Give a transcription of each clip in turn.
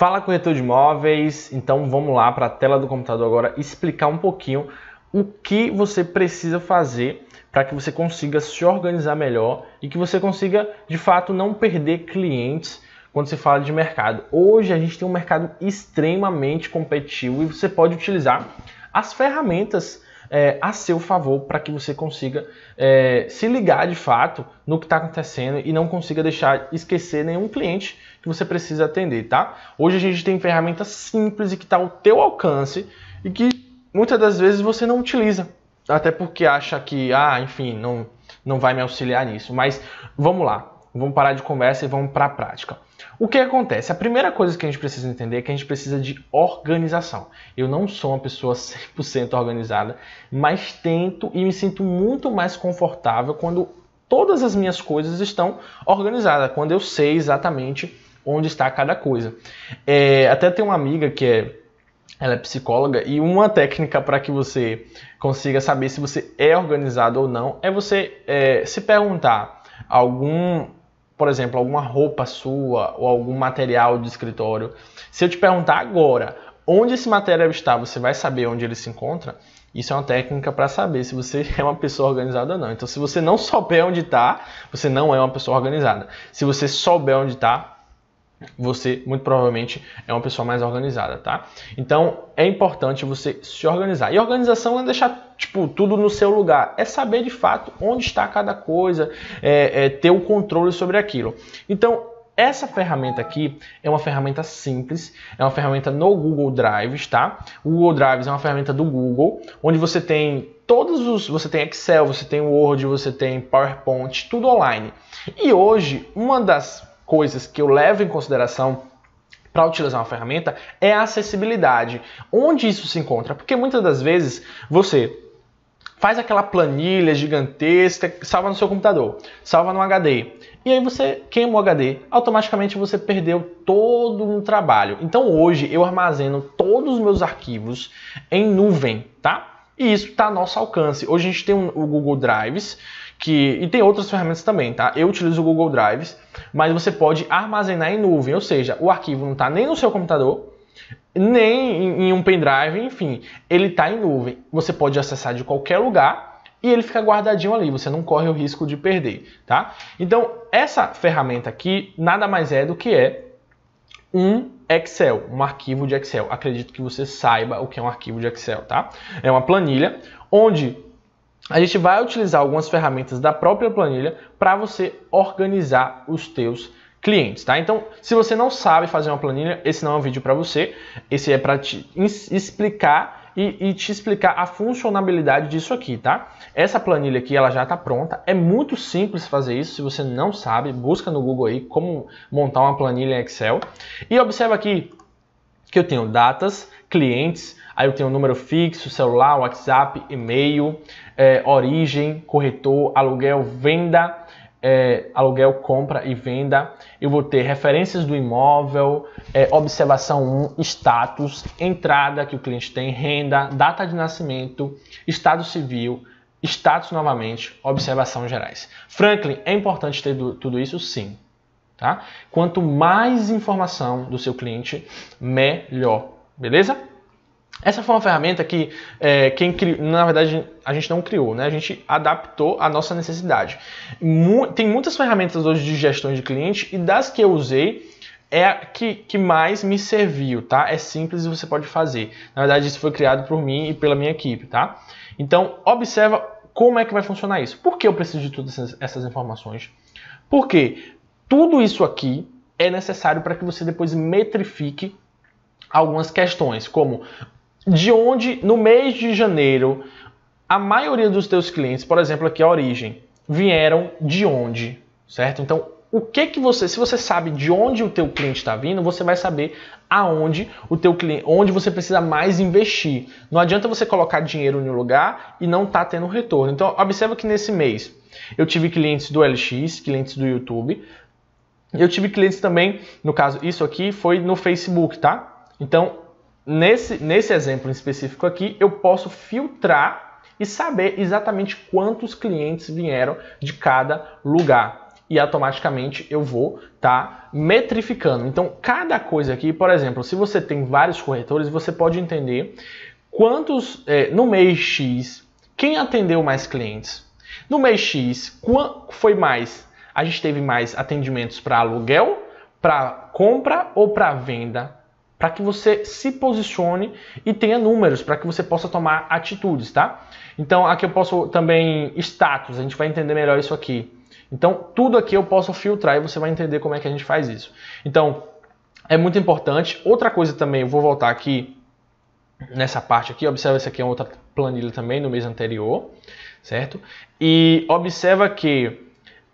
Fala corretor de imóveis, então vamos lá para a tela do computador agora explicar um pouquinho o que você precisa fazer para que você consiga se organizar melhor e que você consiga de fato não perder clientes quando se fala de mercado. Hoje a gente tem um mercado extremamente competitivo e você pode utilizar as ferramentas é, a seu favor para que você consiga é, se ligar de fato no que está acontecendo e não consiga deixar esquecer nenhum cliente que você precisa atender, tá? Hoje a gente tem ferramentas simples e que está ao teu alcance e que muitas das vezes você não utiliza, até porque acha que, ah, enfim, não, não vai me auxiliar nisso. Mas vamos lá, Vamos parar de conversa e vamos para a prática. O que acontece? A primeira coisa que a gente precisa entender é que a gente precisa de organização. Eu não sou uma pessoa 100% organizada, mas tento e me sinto muito mais confortável quando todas as minhas coisas estão organizadas, quando eu sei exatamente onde está cada coisa. É, até tem uma amiga que é ela é psicóloga e uma técnica para que você consiga saber se você é organizado ou não é você é, se perguntar algum por exemplo, alguma roupa sua ou algum material de escritório, se eu te perguntar agora onde esse material está, você vai saber onde ele se encontra? Isso é uma técnica para saber se você é uma pessoa organizada ou não. Então, se você não souber onde está, você não é uma pessoa organizada. Se você souber onde está, você muito provavelmente é uma pessoa mais organizada, tá? Então é importante você se organizar. E organização não é deixar tipo tudo no seu lugar, é saber de fato onde está cada coisa, é, é ter o controle sobre aquilo. Então essa ferramenta aqui é uma ferramenta simples, é uma ferramenta no Google Drive, tá? O Google Drive é uma ferramenta do Google, onde você tem todos os, você tem Excel, você tem Word, você tem PowerPoint, tudo online. E hoje uma das coisas que eu levo em consideração para utilizar uma ferramenta é a acessibilidade. Onde isso se encontra? Porque muitas das vezes você faz aquela planilha gigantesca, salva no seu computador, salva no HD. E aí você queima o HD, automaticamente você perdeu todo um trabalho. Então hoje eu armazeno todos os meus arquivos em nuvem, tá? E isso está a nosso alcance. Hoje a gente tem um, o Google Drives, que, e tem outras ferramentas também, tá? Eu utilizo o Google Drives, mas você pode armazenar em nuvem, ou seja, o arquivo não está nem no seu computador, nem em, em um pendrive, enfim, ele está em nuvem. Você pode acessar de qualquer lugar e ele fica guardadinho ali, você não corre o risco de perder, tá? Então, essa ferramenta aqui nada mais é do que é um Excel, um arquivo de Excel. Acredito que você saiba o que é um arquivo de Excel, tá? É uma planilha onde a gente vai utilizar algumas ferramentas da própria planilha para você organizar os teus clientes, tá? Então, se você não sabe fazer uma planilha, esse não é um vídeo para você. Esse é para te explicar e, e te explicar a funcionalidade disso aqui, tá? Essa planilha aqui, ela já está pronta. É muito simples fazer isso. Se você não sabe, busca no Google aí como montar uma planilha em Excel. E observa aqui que eu tenho datas, clientes, aí eu tenho um número fixo, celular, WhatsApp, e-mail, é, origem, corretor, aluguel, venda, é, aluguel, compra e venda. Eu vou ter referências do imóvel, é, observação 1, status, entrada que o cliente tem, renda, data de nascimento, estado civil, status novamente, observação gerais. Franklin, é importante ter do, tudo isso? Sim. Tá? Quanto mais informação do seu cliente, melhor. Beleza? Essa foi uma ferramenta que é, quem na verdade a gente não criou, né? A gente adaptou à nossa necessidade. Mu tem muitas ferramentas hoje de gestão de cliente e das que eu usei é a que, que mais me serviu, tá? É simples e você pode fazer. Na verdade isso foi criado por mim e pela minha equipe, tá? Então observa como é que vai funcionar isso. Por que eu preciso de todas essas, essas informações? Porque tudo isso aqui é necessário para que você depois metrifique algumas questões, como de onde no mês de janeiro a maioria dos teus clientes, por exemplo, aqui a origem, vieram de onde, certo? Então, o que que você, se você sabe de onde o teu cliente está vindo, você vai saber aonde o teu cliente, onde você precisa mais investir. Não adianta você colocar dinheiro em um lugar e não tá tendo retorno. Então, observa que nesse mês eu tive clientes do LX, clientes do YouTube, eu tive clientes também, no caso, isso aqui foi no Facebook, tá? Então, nesse, nesse exemplo específico aqui, eu posso filtrar e saber exatamente quantos clientes vieram de cada lugar. E automaticamente eu vou tá metrificando. Então, cada coisa aqui, por exemplo, se você tem vários corretores, você pode entender quantos é, no mês X, quem atendeu mais clientes. No mês X, quanto foi mais? A gente teve mais atendimentos para aluguel, para compra ou para venda? para que você se posicione e tenha números, para que você possa tomar atitudes, tá? Então aqui eu posso também status, a gente vai entender melhor isso aqui. Então tudo aqui eu posso filtrar e você vai entender como é que a gente faz isso. Então é muito importante. Outra coisa também, eu vou voltar aqui nessa parte aqui, observa essa aqui é outra planilha também no mês anterior, certo? E observa que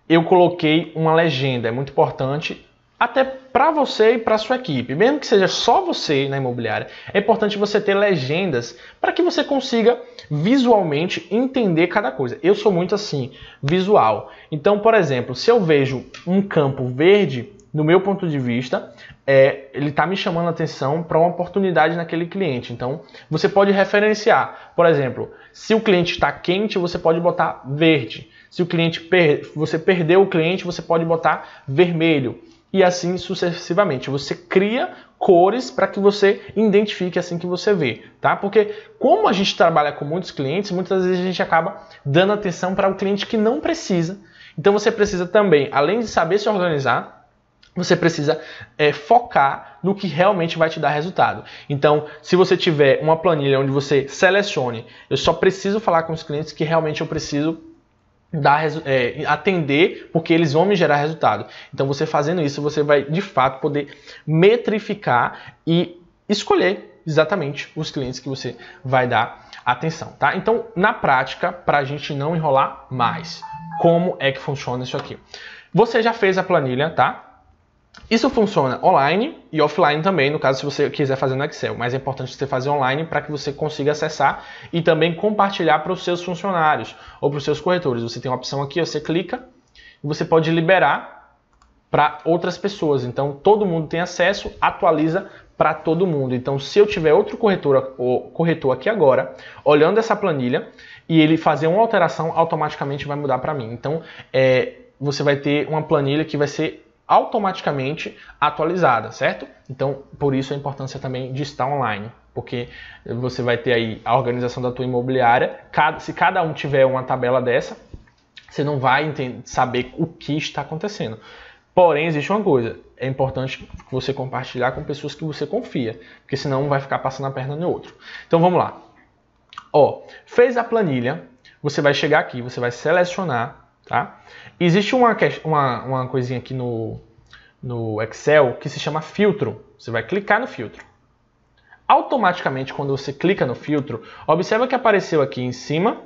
eu coloquei uma legenda, é muito importante até para você e para sua equipe. Mesmo que seja só você na imobiliária, é importante você ter legendas para que você consiga visualmente entender cada coisa. Eu sou muito assim, visual. Então, por exemplo, se eu vejo um campo verde, no meu ponto de vista, é, ele está me chamando a atenção para uma oportunidade naquele cliente. Então, você pode referenciar. Por exemplo, se o cliente está quente, você pode botar verde. Se o cliente per você perdeu o cliente, você pode botar vermelho e assim sucessivamente. Você cria cores para que você identifique assim que você vê, tá? Porque como a gente trabalha com muitos clientes, muitas vezes a gente acaba dando atenção para o um cliente que não precisa. Então você precisa também, além de saber se organizar, você precisa é, focar no que realmente vai te dar resultado. Então, se você tiver uma planilha onde você selecione, eu só preciso falar com os clientes que realmente eu preciso dar, é, atender, porque eles vão me gerar resultado. Então, você fazendo isso, você vai de fato poder metrificar e escolher exatamente os clientes que você vai dar atenção, tá? Então, na prática, para a gente não enrolar mais, como é que funciona isso aqui? Você já fez a planilha, tá? Isso funciona online e offline também, no caso se você quiser fazer no Excel, mas é importante você fazer online para que você consiga acessar e também compartilhar para os seus funcionários ou para os seus corretores. Você tem uma opção aqui, você clica e você pode liberar para outras pessoas. Então todo mundo tem acesso, atualiza para todo mundo. Então se eu tiver outro corretor, ou corretor aqui agora, olhando essa planilha e ele fazer uma alteração, automaticamente vai mudar para mim. Então é, você vai ter uma planilha que vai ser automaticamente atualizada, certo? Então, por isso a importância também de estar online, porque você vai ter aí a organização da tua imobiliária. se cada um tiver uma tabela dessa, você não vai saber o que está acontecendo. Porém, existe uma coisa: é importante você compartilhar com pessoas que você confia, porque senão vai ficar passando a perna no outro. Então, vamos lá. Ó, fez a planilha, você vai chegar aqui, você vai selecionar Tá? Existe uma, uma, uma coisinha aqui no, no Excel que se chama filtro. Você vai clicar no filtro. Automaticamente, quando você clica no filtro, observa que apareceu aqui em cima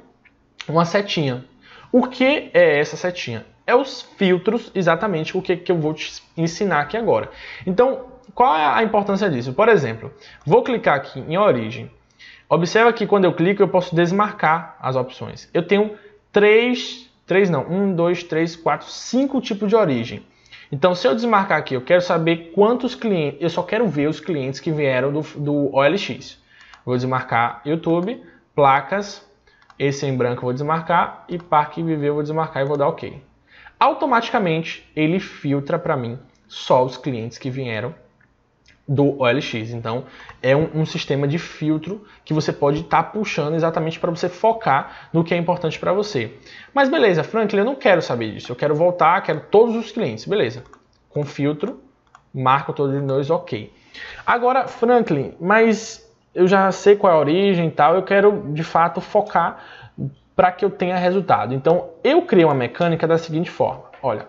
uma setinha. O que é essa setinha? É os filtros, exatamente o que, que eu vou te ensinar aqui agora. Então, qual é a importância disso? Por exemplo, vou clicar aqui em origem. Observa que quando eu clico, eu posso desmarcar as opções. Eu tenho três Três não, um, dois, três, quatro, cinco tipos de origem. Então, se eu desmarcar aqui, eu quero saber quantos clientes, eu só quero ver os clientes que vieram do, do OLX. Vou desmarcar YouTube, placas, esse em branco eu vou desmarcar e Parque Viver eu vou desmarcar e vou dar OK. Automaticamente ele filtra para mim só os clientes que vieram do OLX. Então, é um, um, sistema de filtro que você pode estar tá puxando exatamente para você focar no que é importante para você. Mas beleza, Franklin, eu não quero saber disso. Eu quero voltar, quero todos os clientes. Beleza. Com filtro, marco todos os dois, ok. Agora, Franklin, mas eu já sei qual é a origem e tal, eu quero de fato focar para que eu tenha resultado. Então, eu criei uma mecânica da seguinte forma. Olha,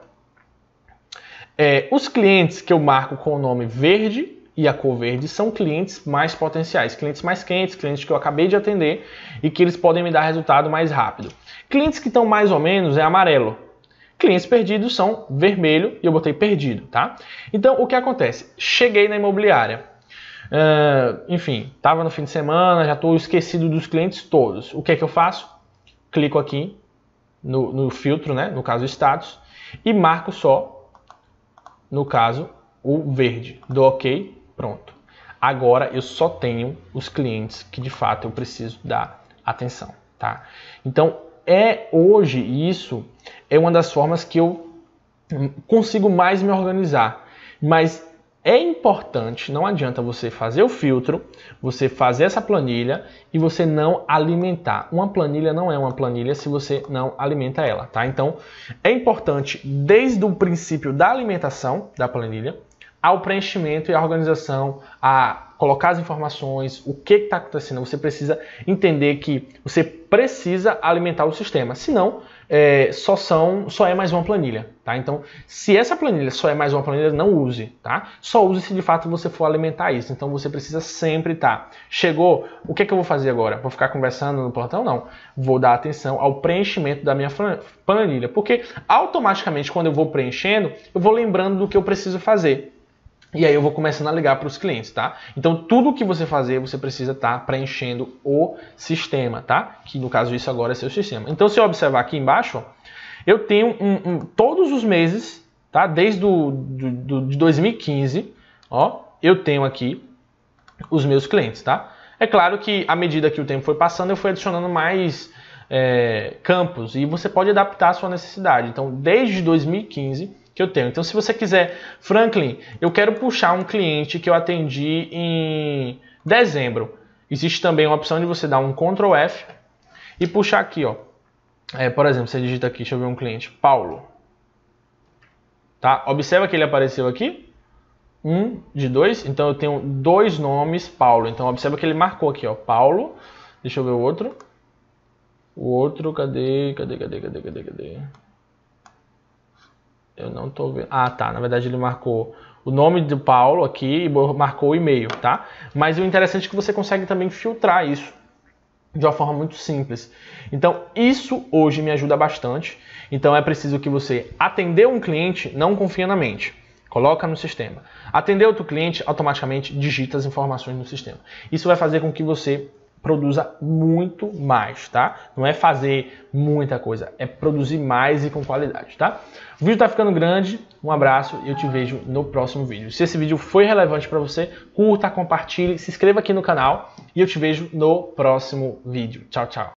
é, os clientes que eu marco com o nome verde e a cor verde são clientes mais potenciais, clientes mais quentes, clientes que eu acabei de atender e que eles podem me dar resultado mais rápido. Clientes que estão mais ou menos é amarelo. Clientes perdidos são vermelho e eu botei perdido, tá? Então o que acontece? Cheguei na imobiliária, Uh, enfim, estava no fim de semana, já estou esquecido dos clientes todos. O que é que eu faço? Clico aqui no, no filtro, né? no caso status, e marco só, no caso, o verde. Dou OK, Pronto. Agora eu só tenho os clientes que de fato eu preciso dar atenção, tá? Então, é hoje isso é uma das formas que eu consigo mais me organizar. Mas é importante, não adianta você fazer o filtro, você fazer essa planilha e você não alimentar. Uma planilha não é uma planilha se você não alimenta ela, tá? Então, é importante desde o princípio da alimentação da planilha, ao preenchimento e à organização, a colocar as informações, o que está acontecendo. Você precisa entender que você precisa alimentar o sistema, senão é, só são, só é mais uma planilha, tá? Então, se essa planilha só é mais uma planilha, não use, tá? Só use se de fato você for alimentar isso. Então, você precisa sempre estar. Tá, chegou, o que é que eu vou fazer agora? Vou ficar conversando no plantão? Não. Vou dar atenção ao preenchimento da minha planilha, porque automaticamente quando eu vou preenchendo, eu vou lembrando do que eu preciso fazer. E aí eu vou começando a ligar para os clientes, tá? Então tudo que você fazer, você precisa estar tá preenchendo o sistema, tá? Que no caso isso agora é seu sistema. Então se eu observar aqui embaixo, eu tenho um, um, todos os meses, tá? Desde do, do, de 2015, ó, eu tenho aqui os meus clientes, tá? É claro que à medida que o tempo foi passando, eu fui adicionando mais é, campos e você pode adaptar a sua necessidade. Então desde 2015 que eu tenho. Então, se você quiser, Franklin, eu quero puxar um cliente que eu atendi em dezembro. Existe também uma opção de você dar um Ctrl F e puxar aqui, ó. É, por exemplo, você digita aqui, deixa eu ver um cliente, Paulo. Tá? Observa que ele apareceu aqui. Um de dois. Então eu tenho dois nomes Paulo. Então observa que ele marcou aqui, ó. Paulo. Deixa eu ver o outro. O outro, cadê? Cadê, cadê, cadê, cadê, cadê? Eu não tô vendo. Ah, tá. Na verdade, ele marcou o nome do Paulo aqui e marcou o e-mail, tá? Mas o interessante é que você consegue também filtrar isso de uma forma muito simples. Então, isso hoje me ajuda bastante. Então, é preciso que você atender um cliente, não confia na mente. Coloca no sistema. Atender outro cliente, automaticamente digita as informações no sistema. Isso vai fazer com que você produza muito mais, tá? Não é fazer muita coisa, é produzir mais e com qualidade, tá? O vídeo tá ficando grande, um abraço e eu te vejo no próximo vídeo. Se esse vídeo foi relevante para você, curta, compartilhe, se inscreva aqui no canal e eu te vejo no próximo vídeo. Tchau, tchau.